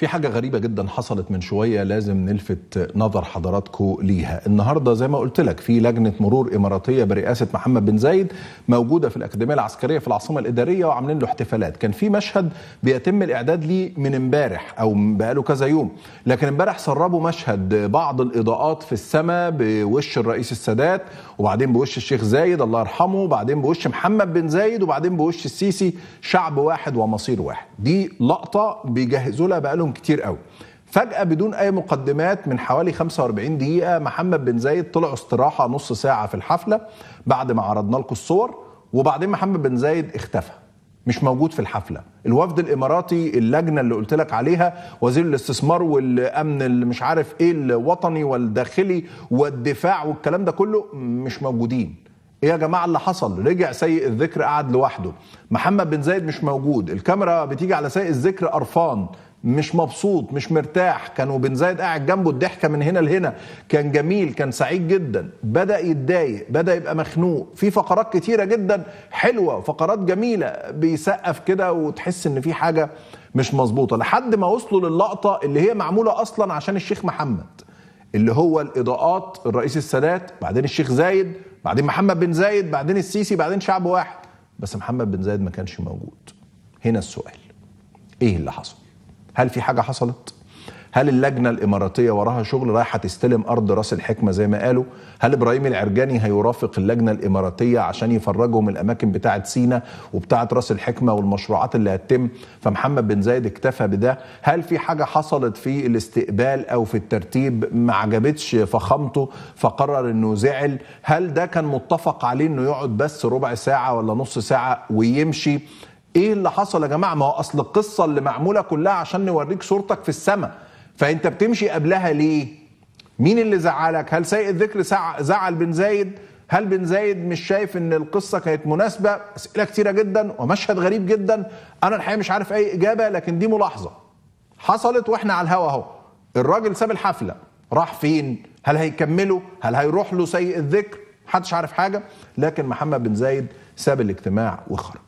في حاجة غريبة جدا حصلت من شوية لازم نلفت نظر حضراتكم ليها النهاردة زي ما قلت لك في لجنة مرور إماراتية برئاسة محمد بن زايد موجودة في الأكاديمية العسكرية في العاصمة الإدارية وعاملين له احتفالات كان في مشهد بيتم الإعداد ليه من امبارح أو بقاله كذا يوم لكن امبارح سربوا مشهد بعض الإضاءات في السماء بوش الرئيس السادات وبعدين بوش الشيخ زايد الله يرحمه وبعدين بوش محمد بن زايد وبعدين بوش السيسي شعب واحد ومصير واحد دي لقطة بيجهزوا لها بقالهم معاهم كتير قوي فجأة بدون أي مقدمات من حوالي 45 دقيقة محمد بن زايد طلع استراحة نص ساعة في الحفلة بعد ما عرضنا لكم الصور وبعدين محمد بن زايد اختفى مش موجود في الحفلة الوفد الإماراتي اللجنة اللي قلت لك عليها وزير الاستثمار والأمن اللي مش عارف إيه الوطني والداخلي والدفاع والكلام ده كله مش موجودين ايه يا جماعه اللي حصل رجع سيء الذكر قعد لوحده محمد بن زايد مش موجود الكاميرا بتيجي على سيء الذكر قرفان مش مبسوط مش مرتاح كان وبن زايد قاعد جنبه الضحكه من هنا لهنا كان جميل كان سعيد جدا بدا يتضايق بدا يبقى مخنوق في فقرات كتيره جدا حلوه فقرات جميله بيسقف كده وتحس ان في حاجه مش مظبوطه لحد ما وصلوا للقطه اللي هي معموله اصلا عشان الشيخ محمد اللي هو الاضاءات الرئيس السادات بعدين الشيخ زايد بعدين محمد بن زايد بعدين السيسي بعدين شعب واحد بس محمد بن زايد ما كانش موجود هنا السؤال ايه اللي حصل هل في حاجه حصلت؟ هل اللجنه الاماراتيه وراها شغل رايحه تستلم ارض راس الحكمه زي ما قالوا؟ هل ابراهيم العرجاني هيرافق اللجنه الاماراتيه عشان يفرجهم الاماكن بتاعه سينا وبتاعه راس الحكمه والمشروعات اللي هتتم فمحمد بن زايد اكتفى بده؟ هل في حاجه حصلت في الاستقبال او في الترتيب ما عجبتش فخامته فقرر انه زعل؟ هل ده كان متفق عليه انه يقعد بس ربع ساعه ولا نص ساعه ويمشي؟ ايه اللي حصل يا جماعه ما هو اصل القصه اللي معموله كلها عشان نوريك صورتك في السماء فانت بتمشي قبلها ليه مين اللي زعلك هل سيء الذكر زعل بن زايد هل بن زايد مش شايف ان القصه كانت مناسبه اسئله كتيره جدا ومشهد غريب جدا انا الحقيقه مش عارف اي اجابه لكن دي ملاحظه حصلت واحنا على الهوا اهو الراجل ساب الحفله راح فين هل هيكملوا هل هيروح له سيء الذكر محدش عارف حاجه لكن محمد بن زايد ساب الاجتماع وخرج